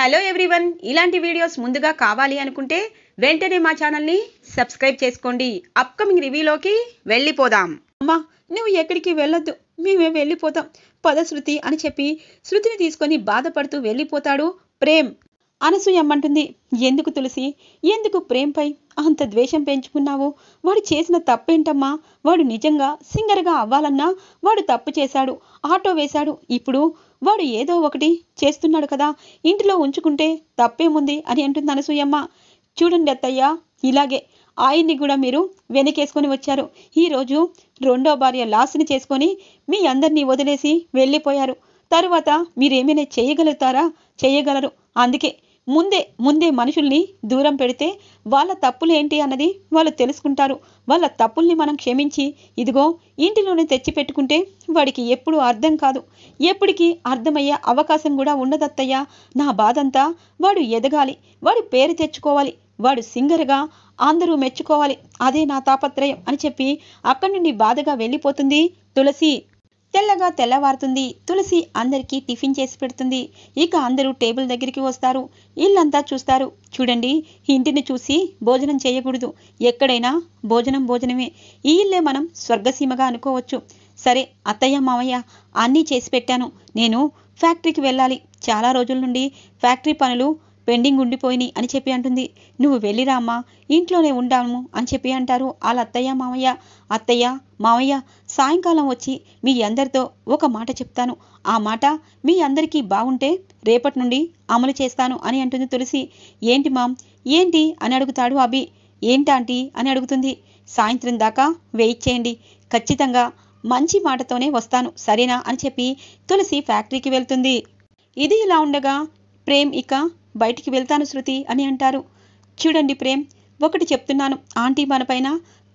hello everyone ఇలాంటి videos ముందుగా కావాలి అనుకుంటే వెంటనే మా ఛానల్ని సబ్స్క్రైబ్ చేసుకోండి అప్కమింగ్ రివ్యూలోకి వెళ్ళిపోదాం అమ్మా నువ్వు ఎక్కడికి వెళ్ళొద్దు మేమే వెళ్ళిపోతాం పద శృతి అని చెప్పి శృతిని తీసుకొని బాధపడుతూ వెళ్ళిపోతాడు ప్రేమ్ అనసూయమ్మంటుంది ఎందుకు తులసి ఎందుకు ప్రేమ్పై అంత ద్వేషం పెంచుకున్నావు వాడు చేసిన తప్పేంటమ్మా వాడు నిజంగా సింగర్గా అవ్వాలన్నా వాడు తప్పు చేశాడు ఆటో వేశాడు ఇప్పుడు వాడు ఏదో ఒకటి చేస్తున్నాడు కదా ఇంటిలో ఉంచుకుంటే తప్పేముంది అని అంటుంది అనసూయమ్మ చూడండి అత్తయ్య ఇలాగే ఆయన్ని కూడా మీరు వెనకేసుకొని వచ్చారు ఈరోజు రెండో భార్య లాస్ని చేసుకొని మీ అందరినీ వదిలేసి వెళ్ళిపోయారు తరువాత మీరేమైనా చేయగలుగుతారా చేయగలరు అందుకే ముందే ముందే మనుషుల్ని దూరం పెడితే వాళ్ళ తప్పులు ఏంటి అన్నది వాళ్ళు తెలుసుకుంటారు వాళ్ళ తప్పుల్ని మనం క్షమించి ఇదిగో ఇంటిలోనే తెచ్చిపెట్టుకుంటే వాడికి ఎప్పుడు అర్థం కాదు ఎప్పటికీ అర్థమయ్యే అవకాశం కూడా ఉండదత్తయ్యా నా బాధంతా వాడు ఎదగాలి వాడు పేరు తెచ్చుకోవాలి వాడు సింగర్గా అందరూ మెచ్చుకోవాలి అదే నా తాపత్రయం అని చెప్పి అక్కడి నుండి బాధగా వెళ్ళిపోతుంది తులసి తెల్లగా తెల్లవారుతుంది తులసి అందరికీ టిఫిన్ చేసి పెడుతుంది ఇక అందరూ టేబుల్ దగ్గరికి వస్తారు ఇల్లంతా చూస్తారు చూడండి ఇంటిని చూసి భోజనం చేయకూడదు ఎక్కడైనా భోజనం భోజనమే ఈ ఇల్లే మనం స్వర్గసీమగా అనుకోవచ్చు సరే అత్తయ్య మామయ్య అన్నీ చేసి పెట్టాను నేను ఫ్యాక్టరీకి వెళ్ళాలి చాలా రోజుల నుండి ఫ్యాక్టరీ పనులు పెండింగ్ ఉండిపోయినాయి అని చెప్పి అంటుంది నువ్వు వెళ్ళిరామ్మా ఇంట్లోనే ఉండాము అని చెప్పి అంటారు వాళ్ళ అత్తయ్య మామయ్య అత్తయ్య మామయ్య సాయంకాలం వచ్చి మీ అందరితో ఒక మాట చెప్తాను ఆ మాట మీ అందరికీ బాగుంటే రేపటి నుండి అమలు చేస్తాను అని అంటుంది తులసి ఏంటి మామ్ ఏంటి అని అడుగుతాడు అభి ఏంటాంటి అని అడుగుతుంది సాయంత్రం దాకా వెయిట్ చేయండి ఖచ్చితంగా మంచి మాటతోనే వస్తాను సరేనా అని చెప్పి తులసి ఫ్యాక్టరీకి వెళ్తుంది ఇది ఇలా ఉండగా ప్రేమ్ ఇక బయటికి వెళ్తాను శృతి అని అంటారు చూడండి ప్రేమ్ ఒకటి చెప్తున్నాను ఆంటీ మనపైన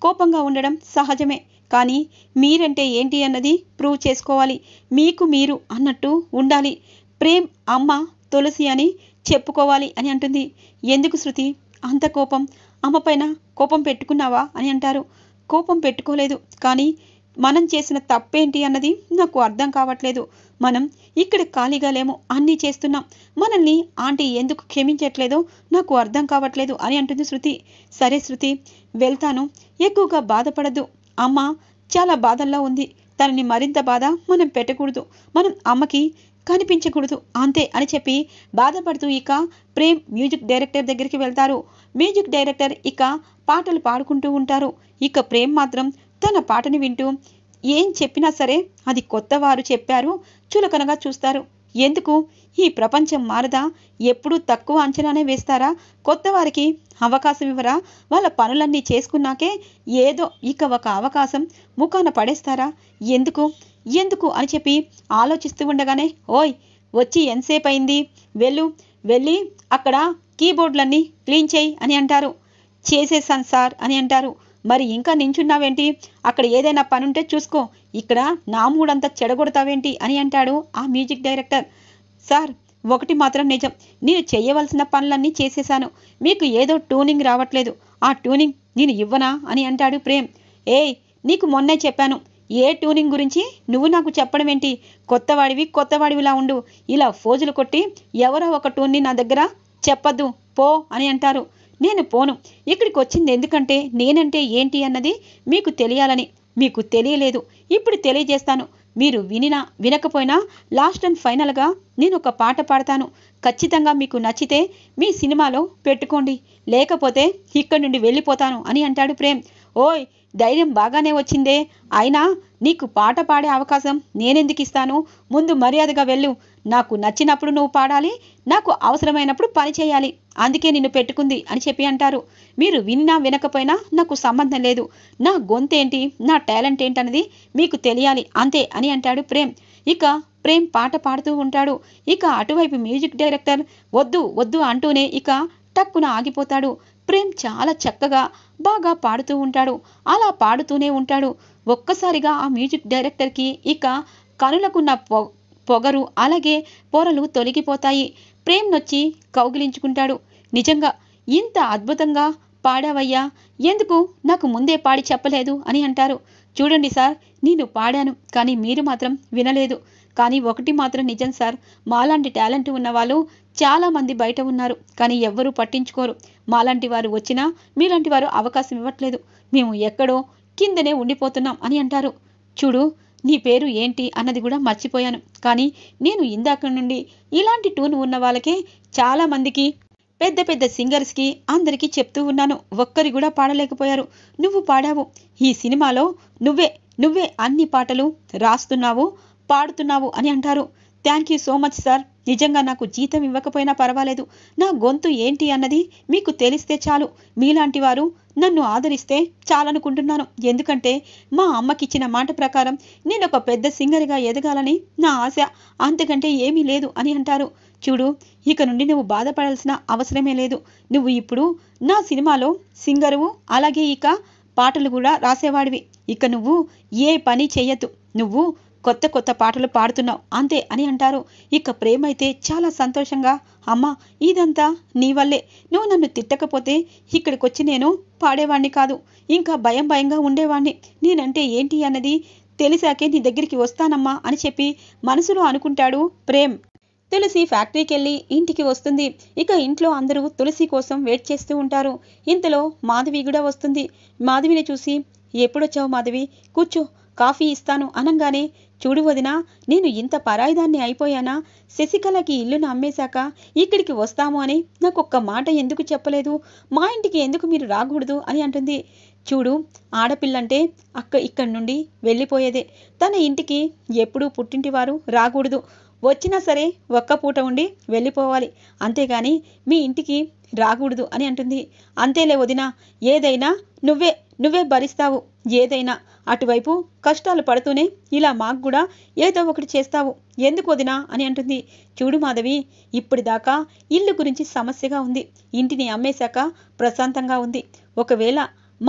కోపంగా ఉండడం సహజమే కానీ మీరంటే ఏంటి అన్నది ప్రూవ్ చేసుకోవాలి మీకు మీరు అన్నట్టు ఉండాలి ప్రేమ్ అమ్మ తులసి అని చెప్పుకోవాలి అని అంటుంది ఎందుకు శృతి అంత కోపం అమ్మ కోపం పెట్టుకున్నావా అని అంటారు కోపం పెట్టుకోలేదు కానీ మనం చేసిన తప్పేంటి అన్నది నాకు అర్థం కావట్లేదు మనం ఇక్కడ ఖాళీగా లేము అన్నీ చేస్తున్నాం మనల్ని ఆంటీ ఎందుకు క్షమించట్లేదో నాకు అర్థం కావట్లేదు అని అంటుంది శృతి సరే శృతి వెళ్తాను ఎక్కువగా బాధపడద్దు అమ్మ చాలా బాధల్లో ఉంది తనని మరింత బాధ మనం పెట్టకూడదు మనం అమ్మకి కనిపించకూడదు అంతే అని చెప్పి బాధపడుతూ ఇక ప్రేమ్ మ్యూజిక్ డైరెక్టర్ దగ్గరికి వెళ్తారు మ్యూజిక్ డైరెక్టర్ ఇక పాటలు పాడుకుంటూ ఉంటారు ఇక ప్రేమ్ మాత్రం తన పాటను వింటూ ఏం చెప్పినా సరే అది కొత్త వారు చెప్పారు చులకనగా చూస్తారు ఎందుకు ఈ ప్రపంచం మారదా ఎప్పుడూ తక్కువ అంచనానే వేస్తారా కొత్త వారికి అవకాశం ఇవ్వరా వాళ్ళ పనులన్నీ చేసుకున్నాకే ఏదో ఇక ఒక అవకాశం ముఖాన పడేస్తారా ఎందుకు ఎందుకు అని చెప్పి ఆలోచిస్తూ ఉండగానే ఓయ్ వచ్చి ఎంతసేపు అయింది వెళ్ళు వెళ్ళి అక్కడ కీబోర్డ్లన్నీ క్లీన్ చేయి అని అంటారు చేసేసాను సార్ అని అంటారు మరి ఇంకా నించున్నావేంటి అక్కడ ఏదైనా పనుంటే చూసుకో ఇక్కడ నా మూడంతా చెడగొడతావేంటి అని అంటాడు ఆ మ్యూజిక్ డైరెక్టర్ సార్ ఒకటి మాత్రం నిజం నేను చేయవలసిన పనులన్నీ చేసేశాను మీకు ఏదో ట్యూనింగ్ రావట్లేదు ఆ ట్యూనింగ్ నేను ఇవ్వనా అని అంటాడు ప్రేమ్ ఏయ్ నీకు మొన్నే చెప్పాను ఏ ట్యూనింగ్ గురించి నువ్వు నాకు చెప్పడం ఏంటి కొత్తవాడివి కొత్తవాడివిలా ఉండు ఇలా ఫోజులు కొట్టి ఎవరో ఒక ట్యూన్ని నా దగ్గర చెప్పద్దు పో అని అంటారు నేను పోను ఇక్కడికి వచ్చింది ఎందుకంటే నేనంటే ఏంటి అన్నది మీకు తెలియాలని మీకు తెలియలేదు ఇప్పుడు తెలియజేస్తాను మీరు వినినా వినకపోయినా లాస్ట్ అండ్ ఫైనల్గా నేను ఒక పాట పాడతాను ఖచ్చితంగా మీకు నచ్చితే మీ సినిమాలో పెట్టుకోండి లేకపోతే ఇక్కడి నుండి వెళ్ళిపోతాను అని అంటాడు ప్రేమ్ ఓయ్ ధైర్యం బాగానే వచ్చిందే అయినా నీకు పాట పాడే అవకాశం నేనెందుకు ఇస్తాను ముందు మర్యాదగా వెళ్ళు నాకు నచ్చినప్పుడు నువ్వు పాడాలి నాకు అవసరమైనప్పుడు పని చేయాలి అందుకే నిన్ను పెట్టుకుంది అని చెప్పి అంటారు మీరు వినినా వినకపోయినా నాకు సంబంధం లేదు నా గొంతేంటి నా టాలెంట్ ఏంటన్నది మీకు తెలియాలి అంతే అని అంటాడు ప్రేమ్ ఇక ప్రేమ్ పాట పాడుతూ ఉంటాడు ఇక అటువైపు మ్యూజిక్ డైరెక్టర్ వద్దు వద్దు అంటూనే ఇక టక్కున ఆగిపోతాడు ప్రేమ్ చాలా చక్కగా బాగా పాడుతూ ఉంటాడు అలా పాడుతూనే ఉంటాడు ఒక్కసారిగా ఆ మ్యూజిక్ డైరెక్టర్కి ఇక కనులకున్న పొగరు అలాగే పొరలు తొలగిపోతాయి ప్రేమ్ నొచ్చి కౌగిలించుకుంటాడు నిజంగా ఇంత అద్భుతంగా పాడావయ్యా ఎందుకు నాకు ముందే పాడి చెప్పలేదు అని అంటారు చూడండి సార్ నేను పాడాను కానీ మీరు మాత్రం వినలేదు కానీ ఒకటి మాత్రం నిజం సార్ మాలాంటి టాలెంట్ ఉన్నవాళ్ళు చాలామంది బయట ఉన్నారు కానీ ఎవ్వరూ పట్టించుకోరు మాలాంటి వారు వచ్చినా మీలాంటి వారు అవకాశం ఇవ్వట్లేదు మేము ఎక్కడో కిందనే ఉండిపోతున్నాం అని అంటారు చూడు నీ పేరు ఏంటి అన్నది కూడా మర్చిపోయాను కానీ నేను ఇందాక నుండి ఇలాంటి టూన్ ఉన్న వాళ్ళకే చాలా మందికి పెద్ద పెద్ద సింగర్స్కి అందరికీ చెప్తూ ఉన్నాను ఒక్కరి కూడా పాడలేకపోయారు నువ్వు పాడావు ఈ సినిమాలో నువ్వే నువ్వే అన్ని పాటలు రాస్తున్నావు పాడుతున్నావు అని అంటారు thank you so much sir నిజంగా నాకు జీతం ఇవ్వకపోయినా పర్వాలేదు నా గొంతు ఏంటి అన్నది మీకు తెలిస్తే చాలు మీలాంటి వారు నన్ను ఆదరిస్తే చాలనుకుంటున్నాను ఎందుకంటే మా అమ్మకిచ్చిన మాట ప్రకారం నేను ఒక పెద్ద సింగర్గా ఎదగాలని నా ఆశ అంతకంటే ఏమీ లేదు అని అంటారు చూడు ఇక నుండి నువ్వు బాధపడాల్సిన అవసరమే లేదు నువ్వు ఇప్పుడు నా సినిమాలో సింగరువు అలాగే ఇక పాటలు కూడా రాసేవాడివి ఇక నువ్వు ఏ పని చెయ్యదు నువ్వు కొత్త కొత్త పాటలు పాడుతున్నావు అంతే అని అంటారు ఇక ప్రేమ అయితే చాలా సంతోషంగా అమ్మ ఇదంతా నీ వల్లే నువ్వు నన్ను తిట్టకపోతే ఇక్కడికి వచ్చి నేను పాడేవాణ్ణి కాదు ఇంకా భయం భయంగా ఉండేవాణ్ణి నేనంటే ఏంటి అన్నది తెలిసాకే నీ దగ్గరికి వస్తానమ్మా అని చెప్పి మనసులో అనుకుంటాడు ప్రేమ్ తులసి ఫ్యాక్టరీకి వెళ్ళి ఇంటికి వస్తుంది ఇక ఇంట్లో అందరూ తులసి కోసం వెయిట్ చేస్తూ ఉంటారు ఇంతలో మాధవి కూడా వస్తుంది మాధవిని చూసి ఎప్పుడొచ్చావు మాధవి కూర్చో కాఫీ ఇస్తాను అనంగానే చూడు వదినా నేను ఇంత పరాయిదాన్ని అయిపోయానా శశికళకి ఇల్లును అమ్మేశాక ఇక్కడికి వస్తాము అని నాకు ఒక్క మాట ఎందుకు చెప్పలేదు మా ఇంటికి ఎందుకు మీరు రాకూడదు అని అంటుంది చూడు ఆడపిల్లంటే అక్క ఇక్కడి నుండి వెళ్ళిపోయేదే తన ఇంటికి ఎప్పుడూ పుట్టింటి వారు రాకూడదు వచ్చినా సరే ఒక్క పూట ఉండి వెళ్ళిపోవాలి అంతేగాని మీ ఇంటికి రాకూడదు అని అంటుంది అంతేలే వదినా ఏదైనా నువ్వే నువ్వే భరిస్తావు ఏదైనా అటువైపు కష్టాలు పడుతూనే ఇలా మాకు కూడా ఏదో ఒకటి చేస్తావు ఎందుకు వదినా అని అంటుంది చూడు మాధవి ఇప్పటిదాకా ఇల్లు గురించి సమస్యగా ఉంది ఇంటిని అమ్మేశాక ప్రశాంతంగా ఉంది ఒకవేళ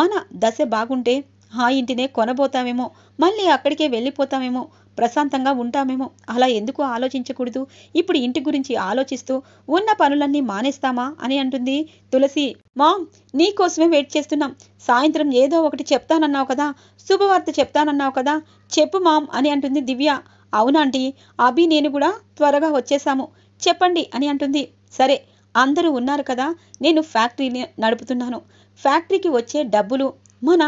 మన దశ బాగుంటే ఆ ఇంటినే కొనబోతామేమో మళ్ళీ అక్కడికే వెళ్ళిపోతామేమో ప్రశాంతంగా ఉంటామేమో అలా ఎందుకు ఆలోచించకూడదు ఇప్పుడు ఇంటి గురించి ఆలోచిస్తూ ఉన్న పనులన్నీ మానేస్తామా అని అంటుంది తులసి మామ్ నీకోసమే వెయిట్ చేస్తున్నాం సాయంత్రం ఏదో ఒకటి చెప్తానన్నావు కదా శుభవార్త చెప్తానన్నావు కదా చెప్పు మామ్ అని అంటుంది దివ్య అవునాంటి అభి నేను కూడా త్వరగా వచ్చేసాము చెప్పండి అని అంటుంది సరే అందరూ ఉన్నారు కదా నేను ఫ్యాక్టరీని నడుపుతున్నాను ఫ్యాక్టరీకి వచ్చే డబ్బులు మన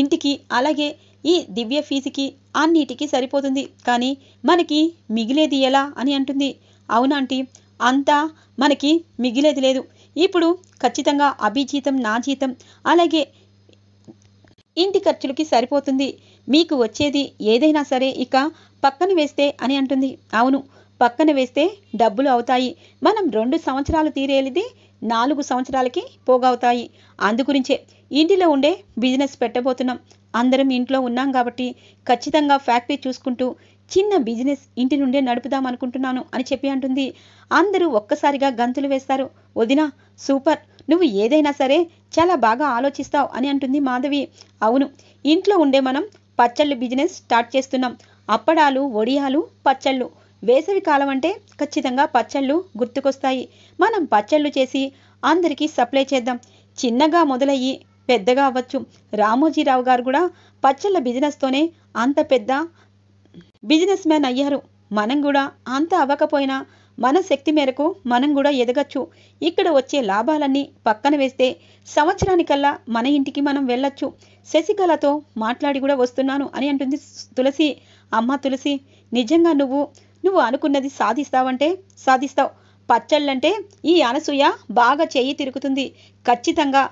ఇంటికి అలాగే ఈ దివ్య ఫీజుకి అన్నిటికీ సరిపోతుంది కానీ మనకి మిగిలేది ఎలా అని అంటుంది అవునాంటీ అంతా మనకి మిగిలేది లేదు ఇప్పుడు ఖచ్చితంగా అభిజీతం నా జీతం అలాగే ఇంటి ఖర్చులకి సరిపోతుంది మీకు వచ్చేది ఏదైనా సరే ఇక పక్కన వేస్తే అని అంటుంది అవును పక్కన వేస్తే డబ్బులు అవుతాయి మనం రెండు సంవత్సరాలు తీరేది నాలుగు సంవత్సరాలకి పోగవుతాయి అందుగురించే ఇంటిలో ఉండే బిజినెస్ పెట్టబోతున్నాం అందరం ఇంట్లో ఉన్నాం కాబట్టి ఖచ్చితంగా ఫ్యాక్టరీ చూసుకుంటూ చిన్న బిజినెస్ ఇంటి నుండే నడుపుదాం అనుకుంటున్నాను అని చెప్పి అంటుంది అందరూ ఒక్కసారిగా గంతులు వేస్తారు వదినా సూపర్ నువ్వు ఏదైనా సరే చాలా బాగా ఆలోచిస్తావు అని అంటుంది మాధవి అవును ఇంట్లో ఉండే మనం పచ్చళ్ళు బిజినెస్ స్టార్ట్ చేస్తున్నాం అప్పడాలు వడియాలు పచ్చళ్ళు వేసవి కాలం అంటే ఖచ్చితంగా పచ్చళ్ళు గుర్తుకొస్తాయి మనం పచ్చళ్ళు చేసి అందరికీ సప్లై చేద్దాం చిన్నగా మొదలయ్యి పెద్దగా అవ్వచ్చు రామోజీరావు గారు కూడా పచ్చళ్ళ బిజినెస్తోనే అంత పెద్ద బిజినెస్ మ్యాన్ అయ్యారు మనం కూడా అంత అవ్వకపోయినా మన శక్తి మేరకు మనం కూడా ఎదగచ్చు ఇక్కడ వచ్చే లాభాలన్నీ పక్కన వేస్తే సంవత్సరానికల్లా మన ఇంటికి మనం వెళ్ళొచ్చు శశికళతో మాట్లాడి కూడా వస్తున్నాను అని అంటుంది తులసి అమ్మ తులసి నిజంగా నువ్వు నువ్వు అనుకున్నది సాధిస్తావంటే సాధిస్తావు పచ్చళ్ళంటే ఈ అనసూయ బాగా చేయి తిరుగుతుంది ఖచ్చితంగా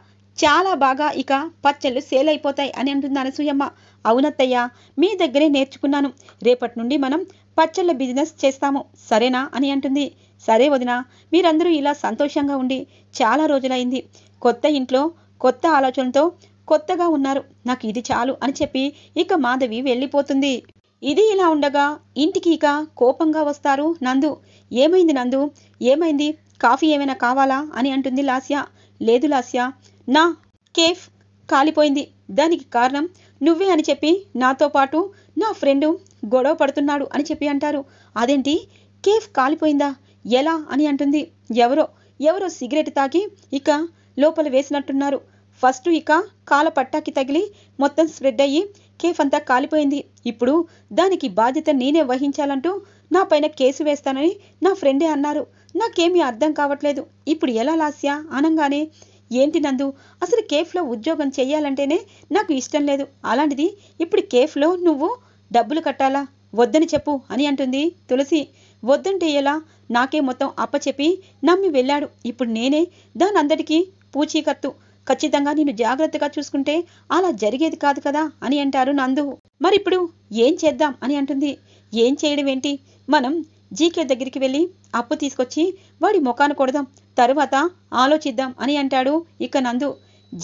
చాలా బాగా ఇక పచ్చళ్ళు సేల్ అయిపోతాయి అని అంటుంది అనసూయమ్మ అవునత్తయ్య మీ దగ్గరే నేర్చుకున్నాను రేపటి నుండి మనం పచ్చళ్ళ బిజినెస్ చేస్తాము సరేనా అని అంటుంది సరే వదిన మీరందరూ ఇలా సంతోషంగా ఉండి చాలా రోజులైంది కొత్త ఇంట్లో కొత్త ఆలోచనతో కొత్తగా ఉన్నారు నాకు ఇది చాలు అని చెప్పి ఇక మాధవి వెళ్ళిపోతుంది ఇది ఇలా ఉండగా ఇంటికి ఇక కోపంగా వస్తారు నందు ఏమైంది నందు ఏమైంది కాఫీ ఏమైనా కావాలా అని అంటుంది లాస్య లేదు లాస్య నా కేఫ్ కాలిపోయింది దానికి కారణం నువ్వే అని చెప్పి నాతో పాటు నా ఫ్రెండు గొడవ పడుతున్నాడు అని చెప్పి అంటారు అదేంటి కేఫ్ కాలిపోయిందా ఎలా అని అంటుంది ఎవరో ఎవరో సిగరెట్ తాకి ఇక లోపల వేసినట్టున్నారు ఫస్ట్ ఇక కాల పట్టాకి తగిలి మొత్తం స్ప్రెడ్ అయ్యి కేఫ్ అంతా కాలిపోయింది ఇప్పుడు దానికి బాధ్యత నేనే వహించాలంటూ నా పైన కేసు వేస్తానని నా ఫ్రెండే అన్నారు నాకేమీ అర్థం కావట్లేదు ఇప్పుడు ఎలా లాస్యా అనంగానే ఏంటి నందు అసలు కేఫ్లో ఉద్యోగం చేయాలంటేనే నాకు ఇష్టం లేదు అలాంటిది ఇప్పుడు కేఫ్లో నువ్వు డబ్బులు కట్టాలా వద్దని చెప్పు అని అంటుంది తులసి వద్దంటే ఎలా నాకే మొత్తం అప్పచెప్పి నమ్మి వెళ్ళాడు ఇప్పుడు నేనే దాని అందరికీ పూచీకత్తు ఖచ్చితంగా నేను జాగ్రత్తగా చూసుకుంటే అలా జరిగేది కాదు కదా అని అంటారు నందు మరిప్పుడు ఏం చేద్దాం అని అంటుంది ఏం చేయడం ఏంటి మనం జీకే దగ్గరికి వెళ్ళి అప్పు తీసుకొచ్చి వాడి ముఖాను కొడదాం తరువాత ఆలోచిద్దాం అని అంటాడు ఇక నందు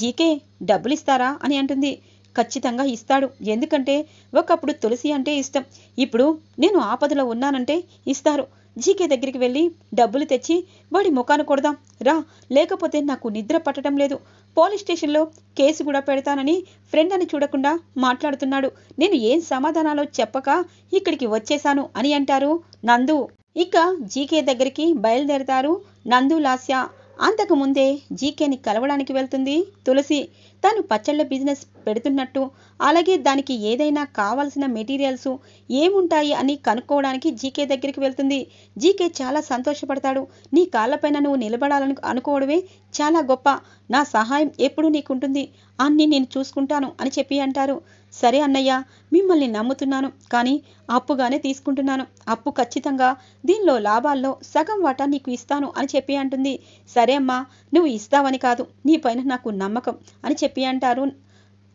జీకే డబ్బులు ఇస్తారా అని అంటుంది ఖచ్చితంగా ఇస్తాడు ఎందుకంటే ఒకప్పుడు తులసి అంటే ఇష్టం ఇప్పుడు నేను ఆపదలో ఉన్నానంటే ఇస్తారు జీకే దగ్గరికి వెళ్ళి డబ్బులు తెచ్చి వాడి ముఖాను కొడదాం రా లేకపోతే నాకు నిద్ర పట్టడం లేదు పోలీస్ స్టేషన్లో కేసు కూడా పెడతానని ఫ్రెండ్ అని చూడకుండా మాట్లాడుతున్నాడు నేను ఏం సమాధానాలో చెప్పక ఇక్కడికి వచ్చేశాను అని అంటారు నందు ఇక జీకే దగ్గరికి బయలుదేరతారు నందు లాస్య అంతకుముందే జీకేని కలవడానికి వెళ్తుంది తులసి తను పచ్చళ్ళ బిజినెస్ పెడుతున్నట్టు అలాగే దానికి ఏదైనా కావాల్సిన మెటీరియల్స్ ఏముంటాయి అని కనుక్కోవడానికి జీకే దగ్గరికి వెళ్తుంది జీకే చాలా సంతోషపడతాడు నీ కాళ్ళపైన నువ్వు నిలబడాలను అనుకోవడమే చాలా గొప్ప నా సహాయం ఎప్పుడు నీకుంటుంది అన్ని నేను చూసుకుంటాను అని చెప్పి అంటారు సరే అన్నయ్య మిమ్మల్ని నమ్ముతున్నాను కానీ అప్పుగానే తీసుకుంటున్నాను అప్పు ఖచ్చితంగా దీనిలో లాభాల్లో సగం వాటా నీకు ఇస్తాను అని చెప్పి అంటుంది సరే అమ్మా నువ్వు ఇస్తావని కాదు నీ పైన నాకు నమ్మకం అని చెప్పి అంటారు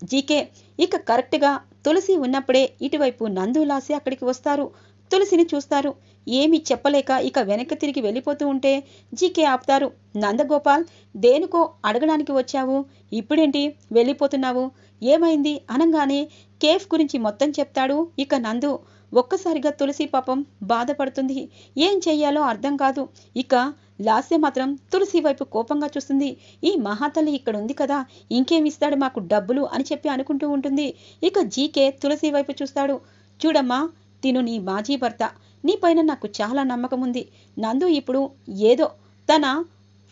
జీకే ఇక కరెక్ట్గా తులసి ఉన్నప్పుడే ఇటువైపు నందులాసి అక్కడికి వస్తారు తులసిని చూస్తారు ఏమి చెప్పలేక ఇక వెనక్కి తిరిగి వెళ్ళిపోతూ ఉంటే జీకే ఆపుతారు నందగోపాల్ దేనికో అడగడానికి వచ్చావు ఇప్పుడేంటి వెళ్ళిపోతున్నావు ఏమైంది అనగానే కేఫ్ గురించి మొత్తం చెప్తాడు ఇక నందు ఒక్కసారిగా తులసి పాపం బాధపడుతుంది ఏం చెయ్యాలో అర్థం కాదు ఇక లాస్య మాత్రం తులసి వైపు కోపంగా చూస్తుంది ఈ మహాతల్లి ఇక్కడ ఉంది కదా ఇంకేమిస్తాడు మాకు డబ్బులు అని చెప్పి అనుకుంటూ ఉంటుంది ఇక జీకే తులసి వైపు చూస్తాడు చూడమ్మా తిను నీ మాజీ భర్త నీపైన నాకు చాలా నమ్మకం ఉంది నందు ఇప్పుడు ఏదో తన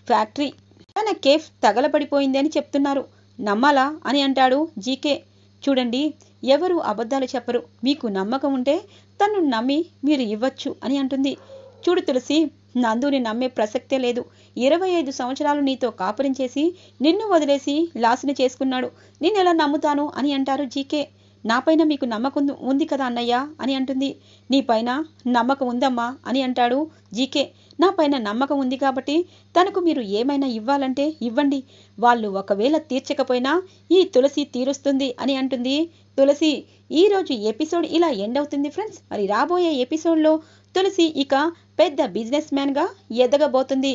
ఫ్యాక్టరీ తన కేఫ్ తగలబడిపోయింది అని చెప్తున్నారు నమ్మాలా అని అంటాడు జీకే చూడండి ఎవరు అబద్ధాలు చెప్పరు మీకు నమ్మకం ఉంటే తను నమ్మి మీరు ఇవ్వచ్చు అని అంటుంది చూడు తులసి నందుని నమ్మే ప్రసక్తే లేదు ఇరవై ఐదు సంవత్సరాలు నీతో కాపురం చేసి నిన్ను వదిలేసి లాసిన చేసుకున్నాడు ఎలా నమ్ముతాను అని అంటారు జీకే నాపైన మీకు నమ్మకం ఉంది కదా అన్నయ్య అని అంటుంది నీపైన నమ్మకం ఉందమ్మా అని అంటాడు జీకే నా పైన నమ్మకం ఉంది కాబట్టి తనకు మీరు ఏమైనా ఇవ్వాలంటే ఇవ్వండి వాళ్ళు ఒకవేళ తీర్చకపోయినా ఈ తులసి తీరుస్తుంది అని అంటుంది తులసి ఈరోజు ఎపిసోడ్ ఇలా ఎండ్ అవుతుంది ఫ్రెండ్స్ మరి రాబోయే ఎపిసోడ్లో తులసి ఇక పెద్ద బిజినెస్ మ్యాన్గా ఎదగబోతుంది